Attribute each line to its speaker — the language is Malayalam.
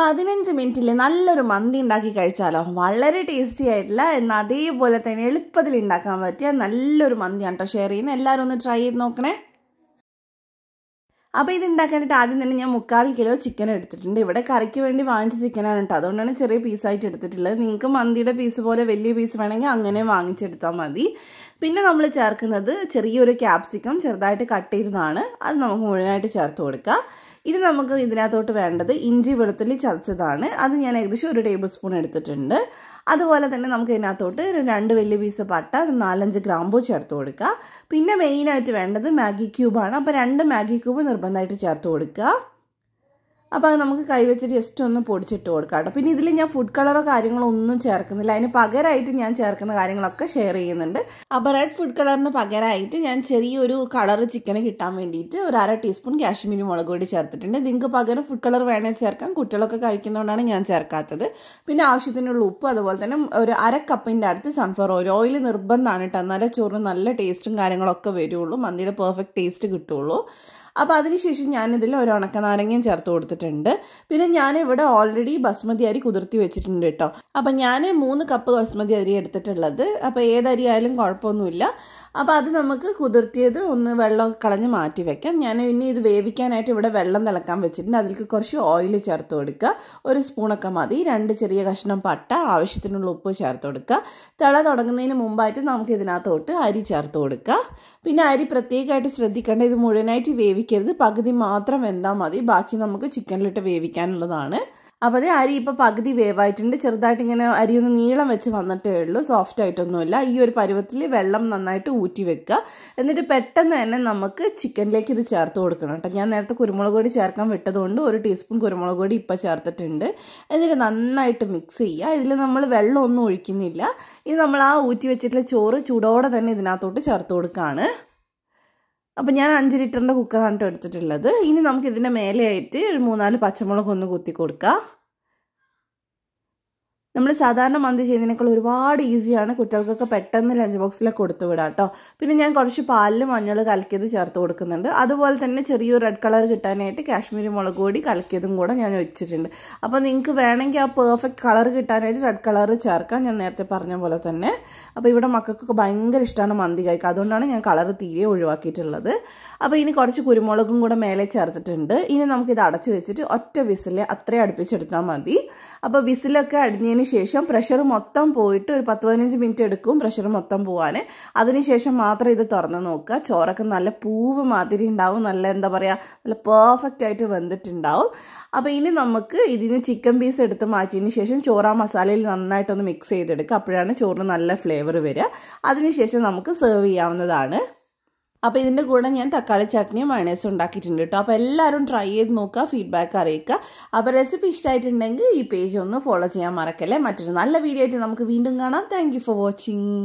Speaker 1: പതിനഞ്ച് മിനിറ്റിൽ നല്ലൊരു മന്തി ഉണ്ടാക്കി കഴിച്ചാലോ വളരെ ടേസ്റ്റി ആയിട്ടില്ല എന്നാൽ അതേപോലെ തന്നെ എളുപ്പത്തിൽ ഉണ്ടാക്കാൻ പറ്റിയ നല്ലൊരു മന്തിയാണ് കേട്ടോ ഷെയർ ചെയ്യുന്നത് എല്ലാവരും ഒന്ന് ട്രൈ ചെയ്ത് നോക്കണേ അപ്പോൾ ഇത് ഉണ്ടാക്കാനായിട്ട് ആദ്യം തന്നെ ഞാൻ മുക്കാൽ കിലോ ചിക്കൻ എടുത്തിട്ടുണ്ട് ഇവിടെ കറിക്ക് വേണ്ടി വാങ്ങിച്ച ചിക്കനാണ് കേട്ടോ അതുകൊണ്ടാണ് ചെറിയ പീസായിട്ട് എടുത്തിട്ടുള്ളത് നിങ്ങൾക്ക് മന്തിയുടെ പീസ് പോലെ വലിയ പീസ് വേണമെങ്കിൽ അങ്ങനെ വാങ്ങിച്ചെടുത്താൽ മതി പിന്നെ നമ്മൾ ചേർക്കുന്നത് ചെറിയൊരു ക്യാപ്സിക്കം ചെറുതായിട്ട് കട്ട് ചെയ്തതാണ് അത് നമുക്ക് മുഴുവനായിട്ട് ചേർത്ത് കൊടുക്കുക ഇത് നമുക്ക് ഇതിനകത്തോട്ട് വേണ്ടത് ഇഞ്ചി വെളുത്തുള്ളി ചതച്ചതാണ് അത് ഞാൻ ഏകദേശം ഒരു ടേബിൾ സ്പൂൺ എടുത്തിട്ടുണ്ട് അതുപോലെ തന്നെ നമുക്ക് ഇതിനകത്തോട്ട് രണ്ട് വലിയ പീസ് പട്ട ഒരു നാലഞ്ച് ഗ്രാമ്പൂ ചേർത്ത് കൊടുക്കുക പിന്നെ മെയിനായിട്ട് വേണ്ടത് മാഗി ക്യൂബാണ് അപ്പോൾ രണ്ട് മാഗി ക്യൂബ് നിർബന്ധമായിട്ട് ചേർത്ത് കൊടുക്കുക അപ്പോൾ അത് നമുക്ക് കൈവച്ചിട്ട് ജസ്റ്റ് ഒന്ന് പൊടിച്ചിട്ട് കൊടുക്കാം കേട്ടോ പിന്നെ ഇതിൽ ഞാൻ ഫുഡ് കളറോ കാര്യങ്ങളോ ഒന്നും ചേർക്കുന്നില്ല അതിന് പകരമായിട്ട് ഞാൻ ചേർക്കുന്ന കാര്യങ്ങളൊക്കെ ഷെയർ ചെയ്യുന്നുണ്ട് അപ്പോൾ റെഡ് ഫുഡ് കളറിന് പകരമായിട്ട് ഞാൻ ചെറിയൊരു കളർ ചിക്കന് കിട്ടാൻ വേണ്ടിയിട്ട് ഒരു അര ടീസ്പൂൺ കാശ്മീരി മുളക് പൊടി ചേർത്തിട്ടുണ്ട് നിങ്ങൾക്ക് പകരം ഫുഡ് കളർ വേണേൽ ചേർക്കാം കുട്ടികളൊക്കെ കഴിക്കുന്നതുകൊണ്ടാണ് ഞാൻ ചേർക്കാത്തത് പിന്നെ ആവശ്യത്തിനുള്ള ഉപ്പ് അതുപോലെ തന്നെ ഒരു അര കപ്പിൻ്റെ അടുത്ത് സൺഫ്ലവർ ഓയിൽ ഓയിൽ നിർബന്ധമാണ് കേട്ടോ എന്നാലേ ചോറിന് നല്ല ടേസ്റ്റും കാര്യങ്ങളൊക്കെ വരുള്ളൂ മന്തിയുടെ പെർഫെക്റ്റ് ടേസ്റ്റ് കിട്ടുള്ളൂ അപ്പോൾ അതിനുശേഷം ഞാനിതിൽ ഒരു ഉണക്കനാരങ്ങയും ചേർത്ത് കൊടുത്തിട്ടുണ്ട് പിന്നെ ഞാനിവിടെ ഓൾറെഡി ബസ്മതി അരി കുതിർത്തി വെച്ചിട്ടുണ്ട് കേട്ടോ അപ്പോൾ ഞാൻ മൂന്ന് കപ്പ് ബസ്മതി അരി എടുത്തിട്ടുള്ളത് അപ്പോൾ ഏതരി ആയാലും കുഴപ്പമൊന്നുമില്ല അപ്പോൾ അത് നമുക്ക് കുതിർത്തിയത് ഒന്ന് വെള്ളം കളഞ്ഞ് മാറ്റി വെക്കാം ഞാൻ ഇനി ഇത് വേവിക്കാനായിട്ട് ഇവിടെ വെള്ളം തിളക്കാൻ വെച്ചിട്ടുണ്ട് അതിലേക്ക് കുറച്ച് ഓയിൽ ചേർത്ത് കൊടുക്കുക ഒരു സ്പൂണൊക്കെ മതി രണ്ട് ചെറിയ കഷ്ണം പട്ട ആവശ്യത്തിനുള്ള ഉപ്പ് ചേർത്ത് കൊടുക്കുക തിള തുടങ്ങുന്നതിന് മുമ്പായിട്ട് നമുക്ക് ഇതിനകത്തോട്ട് അരി ചേർത്ത് കൊടുക്കുക പിന്നെ അരി പ്രത്യേകമായിട്ട് ശ്രദ്ധിക്കേണ്ട ഇത് മുഴുവനായിട്ട് വേവിക്കുക വേവിക്കരുത് പകുതി മാത്രം വെന്താൽ മതി ബാക്കി നമുക്ക് ചിക്കനിലിട്ട് വേവിക്കാനുള്ളതാണ് അപ്പോൾ അരി ഇപ്പോൾ പകുതി വേവായിട്ടുണ്ട് ചെറുതായിട്ട് ഇങ്ങനെ അരി ഒന്ന് നീളം വെച്ച് വന്നിട്ടേ ഉള്ളൂ സോഫ്റ്റ് ആയിട്ടൊന്നുമില്ല ഈ ഒരു പരുവത്തിൽ വെള്ളം നന്നായിട്ട് ഊറ്റി വെക്കുക എന്നിട്ട് പെട്ടെന്ന് തന്നെ നമുക്ക് ചിക്കനിലേക്ക് ഇത് ചേർത്ത് കൊടുക്കണം കേട്ടോ ഞാൻ നേരത്തെ കുരുമുളക് പൊടി ചേർക്കാൻ വിട്ടതുകൊണ്ട് ഒരു ടീസ്പൂൺ കുരുമുളക് പൊടി ഇപ്പോൾ ചേർത്തിട്ടുണ്ട് എന്നിട്ട് നന്നായിട്ട് മിക്സ് ചെയ്യുക ഇതിൽ നമ്മൾ വെള്ളമൊന്നും ഒഴിക്കുന്നില്ല ഇത് നമ്മൾ ആ ഊറ്റി വെച്ചിട്ടുള്ള ചോറ് ചൂടോടെ തന്നെ ഇതിനകത്തോട്ട് ചേർത്ത് കൊടുക്കുകയാണ് അപ്പോൾ ഞാൻ അഞ്ച് ലിറ്ററിൻ്റെ കുക്കറാണ് കേട്ടോ എടുത്തിട്ടുള്ളത് ഇനി നമുക്ക് മേലെയായിട്ട് ഒരു മൂന്നാല് പച്ചമുളക് ഒന്ന് കുത്തി കൊടുക്കാം നമ്മൾ സാധാരണ മന്തി ചെയ്യുന്നതിനേക്കാൾ ഒരുപാട് ഈസിയാണ് കുട്ടികൾക്കൊക്കെ പെട്ടെന്ന് ലഞ്ച് ബോക്സിലൊക്കെ കൊടുത്തു വിടാം കേട്ടോ പിന്നെ ഞാൻ കുറച്ച് പാലിൽ മഞ്ഞൾ കലക്കിയത് ചേർത്ത് കൊടുക്കുന്നുണ്ട് അതുപോലെ തന്നെ ചെറിയൊരു റെഡ് കളർ കിട്ടാനായിട്ട് കാശ്മീരി മുളക് പൊടി കലക്കിയതും കൂടെ ഞാൻ വെച്ചിട്ടുണ്ട് അപ്പോൾ നിങ്ങൾക്ക് വേണമെങ്കിൽ ആ പെർഫെക്റ്റ് കളർ കിട്ടാനായിട്ട് റെഡ് കളർ ചേർക്കാം ഞാൻ നേരത്തെ പറഞ്ഞ പോലെ തന്നെ അപ്പോൾ ഇവിടെ മക്കൾക്കൊക്കെ ഭയങ്കര ഇഷ്ടമാണ് മന്തി കഴിക്കുക അതുകൊണ്ടാണ് ഞാൻ കളർ തീരെ ഒഴിവാക്കിയിട്ടുള്ളത് അപ്പോൾ ഇനി കുറച്ച് കുരുമുളകും കൂടെ മേലെ ചേർത്തിട്ടുണ്ട് ഇനി നമുക്കിത് അടച്ചു വെച്ചിട്ട് ഒറ്റ വിസിൽ അത്രയും അടുപ്പിച്ചെടുത്താൽ മതി അപ്പോൾ വിസിലൊക്കെ അടിഞ്ഞതിന് ശേഷം പ്രഷർ മൊത്തം പോയിട്ട് ഒരു പത്ത് പതിനഞ്ച് മിനിറ്റ് എടുക്കും പ്രഷർ മൊത്തം പോകാൻ അതിനുശേഷം മാത്രം ഇത് തുറന്ന് നോക്കുക ചോറൊക്കെ നല്ല പൂവ് മാതിരി ഉണ്ടാവും നല്ല എന്താ പറയുക നല്ല പെർഫെക്റ്റ് ആയിട്ട് വെന്തിട്ടുണ്ടാവും അപ്പോൾ ഇനി നമുക്ക് ഇതിന് ചിക്കൻ പീസ് എടുത്ത് മാറ്റിയതിന് ശേഷം ചോറ് ആ മസാലയിൽ നന്നായിട്ടൊന്ന് മിക്സ് ചെയ്തെടുക്കുക അപ്പോഴാണ് ചോറിന് നല്ല ഫ്ലേവർ വരിക അതിനുശേഷം നമുക്ക് സെർവ് ചെയ്യാവുന്നതാണ് അപ്പോൾ ഇതിൻ്റെ കൂടെ ഞാൻ തക്കാളി ചട്നിയും മയണേസും ഉണ്ടാക്കിയിട്ടുണ്ട് കേട്ടോ അപ്പോൾ എല്ലാവരും ട്രൈ ചെയ്ത് നോക്കുക ഫീഡ്ബാക്ക് അറിയിക്കുക അപ്പോൾ റെസിപ്പി ഇഷ്ടമായിട്ടുണ്ടെങ്കിൽ ഈ പേജ് ഒന്ന് ഫോളോ ചെയ്യാൻ മറക്കല്ലേ മറ്റൊരു നല്ല വീഡിയോ ആയിട്ട് നമുക്ക് വീണ്ടും കാണാം താങ്ക് ഫോർ വാച്ചിങ്